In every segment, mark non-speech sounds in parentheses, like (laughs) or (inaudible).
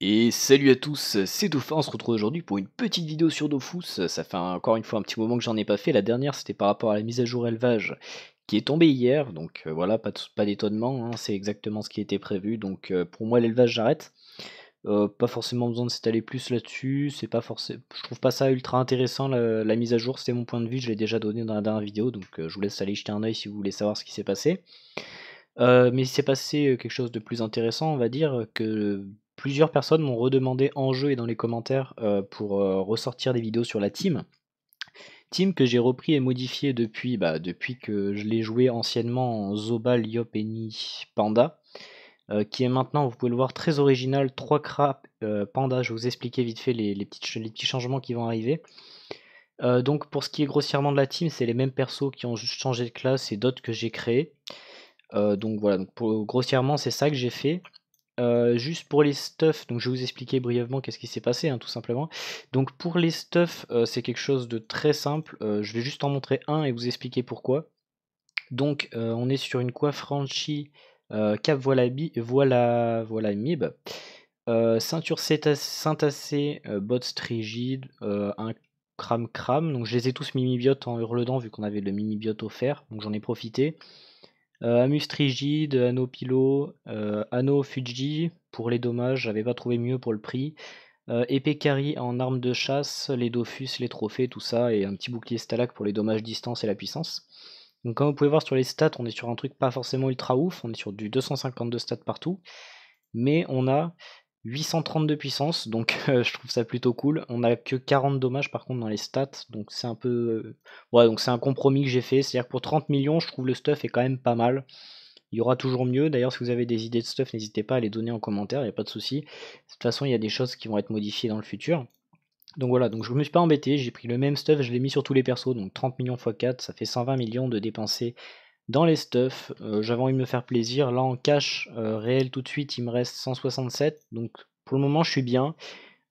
Et salut à tous, c'est Dauphin, on se retrouve aujourd'hui pour une petite vidéo sur Dofus, ça fait encore une fois un petit moment que j'en ai pas fait, la dernière c'était par rapport à la mise à jour élevage qui est tombée hier, donc euh, voilà, pas, d'étonnement, hein, c'est exactement ce qui était prévu, donc euh, pour moi l'élevage j'arrête, euh, pas forcément besoin de s'étaler plus là-dessus, c'est pas forcément, je trouve pas ça ultra intéressant la, mise à jour, c'était mon point de vue, je l'ai déjà donné dans la dernière vidéo, donc je vous laisse aller jeter un oeil si vous voulez savoir ce qui s'est passé. mais s'est passé quelque chose de plus intéressant, on va dire, que plusieurs personnes m'ont redemandé en jeu et dans les commentaires euh, pour euh, ressortir des vidéos sur la team. Team que j'ai repris et modifié depuis, bah, depuis que je l'ai joué anciennement en Zoba, Panda. Euh, qui est maintenant, vous pouvez le voir, très original. 3 euh, Panda, je vais vous expliquer vite fait les, petits changements qui vont arriver. donc pour ce qui est grossièrement de la team, c'est les mêmes persos qui ont juste changé de classe et d'autres que j'ai créés. donc voilà, grossièrement c'est ça que j'ai fait. Euh, juste pour les stuffs, donc je vais vous expliquer brièvement qu'est-ce qui s'est passé, hein, tout simplement. Donc pour les stuffs, euh, c'est quelque chose de très simple. Euh, je vais juste en montrer un et vous expliquer pourquoi. Donc on est sur une coiffe ranchi, Cap voilà, voilà, voilà Mib. ceinture syntacée, bottes rigide, un cram cram. Donc je les ai tous mimibiotes en hurlant vu qu'on avait le mimibiote offert, donc j'en ai profité. Euh, Amus Trigide, Anno Pilo, euh, Anno Fuji pour les dommages, j'avais pas trouvé mieux pour le prix. Euh, épée en armes de chasse, les Dofus, les trophées, tout ça, et un petit bouclier Stalag pour les dommages distance et la puissance. Donc comme vous pouvez voir sur les stats, on est sur un truc pas forcément ultra ouf, on est sur du 252 stats partout, mais on a 830 de puissance, donc (laughs) euh, je trouve ça plutôt cool. On n'a que 40 dommages par contre dans les stats, donc c'est un peu. Euh, ouais, donc c'est un compromis que j'ai fait. C'est-à-dire que pour 30 millions, je trouve le stuff est quand même pas mal. Il y aura toujours mieux. D'ailleurs, si vous avez des idées de stuff, n'hésitez pas à les donner en commentaire, il n'y a pas de souci. De toute façon, il y a des choses qui vont être modifiées dans le futur. Donc voilà, donc je me suis pas embêté, j'ai pris le même stuff, je l'ai mis sur tous les persos, donc 30 millions x 4, ça fait 120 millions de dépensés dans les stuffs, euh, j'avais envie de me faire plaisir. Là, en cache euh, réel tout de suite, il me reste 167. Donc, pour le moment, je suis bien.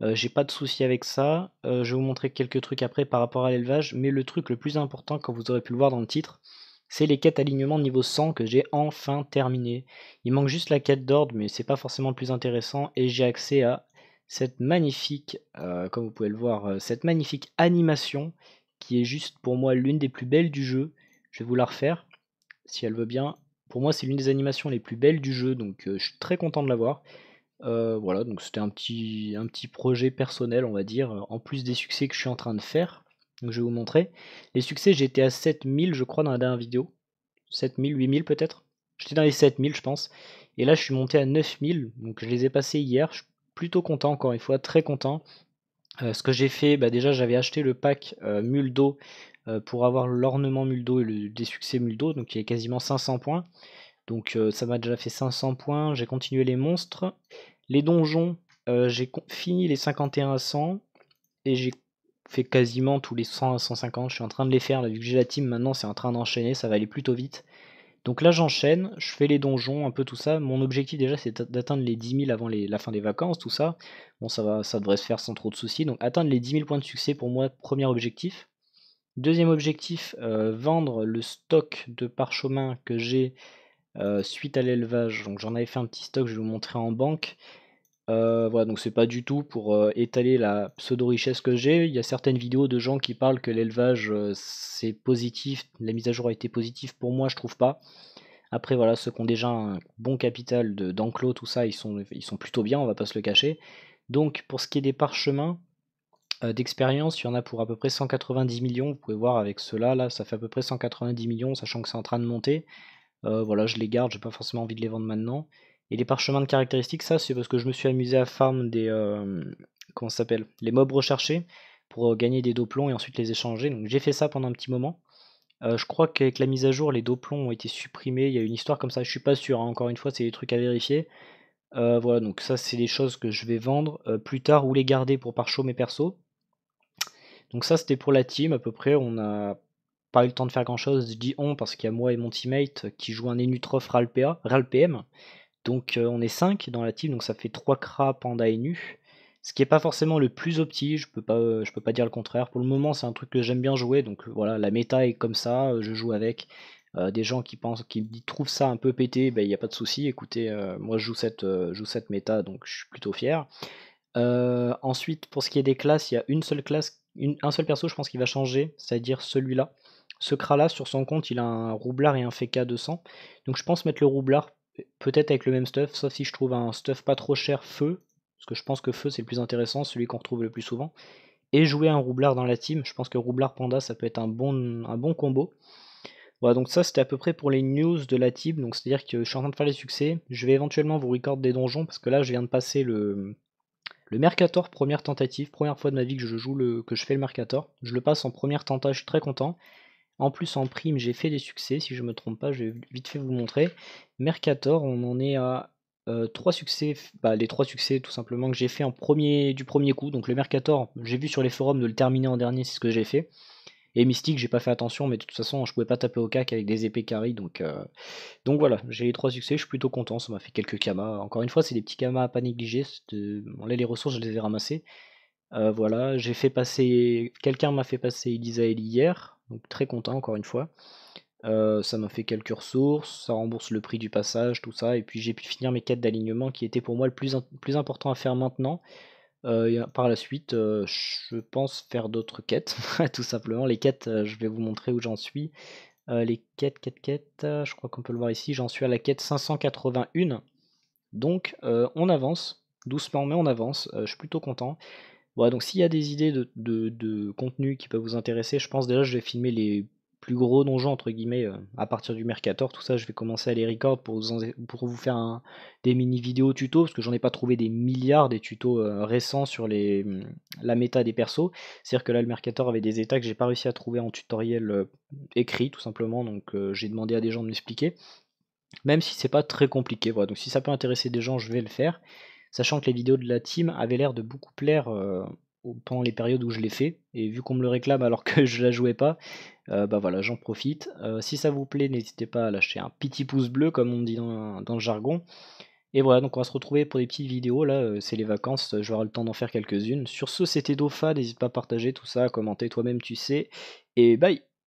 Euh, j'ai pas de souci avec ça. je vais vous montrer quelques trucs après par rapport à l'élevage. Mais le truc le plus important, comme vous aurez pu le voir dans le titre, c'est les quêtes alignement niveau 100 que j'ai enfin terminé. Il manque juste la quête d'ordre, mais c'est pas forcément le plus intéressant. Et j'ai accès à cette magnifique, comme vous pouvez le voir, cette magnifique animation qui est juste pour moi l'une des plus belles du jeu. Je vais vous la refaire si elle veut bien. Pour moi, c'est l'une des animations les plus belles du jeu, donc je suis très content de l'avoir. voilà, donc c'était un petit, un petit projet personnel, on va dire, en plus des succès que je suis en train de faire. Donc je vais vous montrer. Les succès, j'étais à 7000, je crois, dans la dernière vidéo. 7000, 8000 peut-être J'étais dans les 7000, je pense. Et là, je suis monté à 9000, donc je les ai passés hier. Je suis plutôt content, encore une fois, très content. ce que j'ai fait, bah déjà j'avais acheté le pack Muldo euh, pour avoir l'ornement Muldo et le, des succès Muldo, donc il y a quasiment 500 points. Donc euh, ça m'a déjà fait 500 points, j'ai continué les monstres. Les donjons, euh, j'ai fini les 51 à 100 et j'ai fait quasiment tous les 100 à 150. Je suis en train de les faire, vu que j'ai la team maintenant, c'est en train d'enchaîner, ça va aller plutôt vite. Donc là, j'enchaîne, je fais les donjons, un peu tout ça. Mon objectif déjà, c'est d'atteindre les 10 000 avant la fin des vacances, tout ça. Bon, ça, va, ça devrait se faire sans trop de soucis. Donc atteindre les 10 000 points de succès, pour moi, premier objectif. Deuxième objectif, euh, vendre le stock de parchemin que j'ai euh, suite à l'élevage. Donc j'en avais fait un petit stock, je vais vous montrer en banque. Euh, voilà, donc c'est pas du tout pour étaler la pseudo-richesse que j'ai. Il y a certaines vidéos de gens qui parlent que l'élevage c'est positif, la mise à jour a été positive. Pour moi, je trouve pas. Après, voilà, ceux qui ont déjà un bon capital d'enclos, tout ça, ils sont, ils sont plutôt bien, on va pas se le cacher. Donc, pour ce qui est des parchemins, euh, d'expérience, il y en a pour à peu près 190 millions. Vous pouvez voir avec cela, là, ça fait à peu près 190 millions, sachant que c'est en train de monter. Euh, voilà, je les garde, j'ai pas forcément envie de les vendre maintenant. Et les parchemins de caractéristiques, ça, c'est parce que je me suis amusé à farm des. Euh, comment ça s'appelle Les mobs recherchés pour gagner des doplons et ensuite les échanger. Donc j'ai fait ça pendant un petit moment. je crois qu'avec la mise à jour, les doplons ont été supprimés. Il y a une histoire comme ça, je suis pas sûr. Hein. Encore une fois, c'est des trucs à vérifier. voilà, donc ça, c'est des choses que je vais vendre plus tard ou les garder pour par mes donc ça, c'était pour la team à peu près. On n'a pas eu le temps de faire grand-chose. Je dis on parce qu'il y a moi et mon teammate qui joue un Enutrof Ralpm. Donc euh, on est 5 dans la team, donc ça fait 3 Kra, Panda et Nu. Ce qui n'est pas forcément le plus opti, je peux pas, je peux pas dire le contraire. Pour le moment, c'est un truc que j'aime bien jouer, donc euh, voilà, la méta est comme ça, euh, je joue avec. des gens qui pensent, qui trouvent ça un peu pété, ben, il n'y a pas de souci. Écoutez, moi je joue cette, joue cette méta, donc je suis plutôt fier. ensuite, pour ce qui est des classes, il y a une seule classe un seul perso, je pense qu'il va changer, c'est-à-dire celui-là. Ce là, sur son compte, il a un roublard et un Feka 200. Donc je pense mettre le roublard, peut-être avec le même stuff, sauf si je trouve un stuff pas trop cher, feu. Parce que je pense que feu, c'est le plus intéressant, celui qu'on retrouve le plus souvent. Et jouer un roublard dans la team, je pense que roublard panda, ça peut être un bon, un bon combo. Voilà, donc ça c'était à peu près pour les news de la team. Donc c'est-à-dire que je suis en train de faire les succès. Je vais éventuellement vous recorder des donjons parce que là je viens de passer le, le Mercator, première tentative, première fois de ma vie que je joue le, que je fais le Mercator. Je le passe en première tentage, je suis très content. En plus en prime j'ai fait des succès, si je me trompe pas, je vais vite fait vous montrer. Mercator, on en est à 3 euh, trois succès, bah, les 3 succès tout simplement que j'ai fait en premier, du premier coup. Donc le Mercator, j'ai vu sur les forums de le terminer en dernier, c'est ce que j'ai fait. Et Mystique, j'ai pas fait attention, mais de toute façon, je pouvais pas taper au cac avec des épées carrées, Donc, euh, donc voilà, j'ai les trois succès, je suis plutôt content. Ça m'a fait quelques kamas. Encore une fois, c'est des petits kamas à pas négliger. De... Bon, les ressources, je les ai ramassées. Euh, voilà, j'ai fait passer. Quelqu'un m'a fait passer Elisa Eli hier. Donc très content, encore une fois. Euh, ça m'a fait quelques ressources, ça rembourse le prix du passage, tout ça. Et puis j'ai pu finir mes quêtes d'alignement qui étaient pour moi le plus, plus important à faire maintenant. Euh, par la suite, euh, je pense faire d'autres quêtes, (laughs) tout simplement. Les quêtes, euh, je vais vous montrer où j'en suis. les quêtes, quêtes, quêtes, je crois qu'on peut le voir ici. J'en suis à la quête 581. Donc, on avance, doucement, mais on avance. je suis plutôt content. Voilà, donc s'il y a des idées de, contenu qui peuvent vous intéresser, je pense déjà je vais filmer les plus gros donjon entre guillemets euh, à partir du Mercator. Tout ça, je vais commencer à les record pour vous, pour vous faire des mini vidéos tuto parce que j'en ai pas trouvé des milliards des tutos euh, récents sur les, hum, la méta des persos. C'est-à-dire que là, le Mercator avait des états que j'ai pas réussi à trouver en tutoriel euh, écrit tout simplement, donc j'ai demandé à des gens de m'expliquer. Même si c'est pas très compliqué, voilà. Donc si ça peut intéresser des gens, je vais le faire. Sachant que les vidéos de la team avaient l'air de beaucoup plaire pendant les périodes où je l'ai fait. Et vu qu'on me le réclame alors (laughs) que je la jouais pas, euh, bah voilà, j'en profite. Euh, si ça vous plaît, n'hésitez pas à lâcher un petit pouce bleu, comme on dit dans, le jargon. Et voilà, donc on va se retrouver pour des petites vidéos. Là, euh, c'est les vacances, je vais avoir le temps d'en faire quelques-unes. Sur ce, c'était Dofa, n'hésite pas à partager tout ça, à commenter toi-même, tu sais. Et bye